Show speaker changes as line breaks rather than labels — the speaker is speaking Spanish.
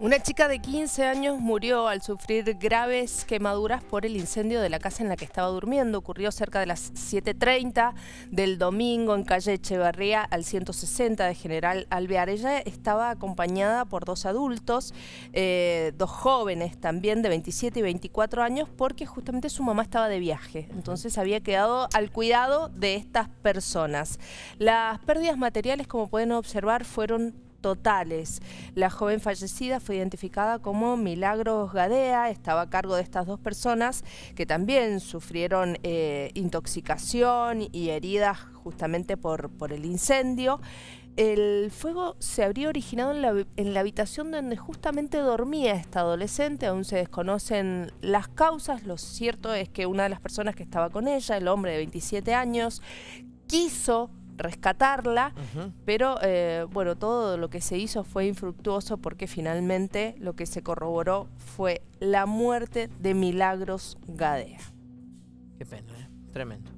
Una chica de 15 años murió al sufrir graves quemaduras por el incendio de la casa en la que estaba durmiendo. Ocurrió cerca de las 7.30 del domingo en calle Echevarría al 160 de General Alvear. Ella estaba acompañada por dos adultos, eh, dos jóvenes también de 27 y 24 años, porque justamente su mamá estaba de viaje. Entonces había quedado al cuidado de estas personas. Las pérdidas materiales, como pueden observar, fueron totales. La joven fallecida fue identificada como Milagros Gadea, estaba a cargo de estas dos personas que también sufrieron eh, intoxicación y heridas justamente por, por el incendio. El fuego se habría originado en la, en la, habitación donde justamente dormía esta adolescente, aún se desconocen las causas, lo cierto es que una de las personas que estaba con ella, el hombre de 27 años, quiso rescatarla, pero eh, bueno, todo lo que se hizo fue infructuoso porque finalmente lo que se corroboró fue la muerte de Milagros Gadea. Qué pena, ¿eh? tremendo.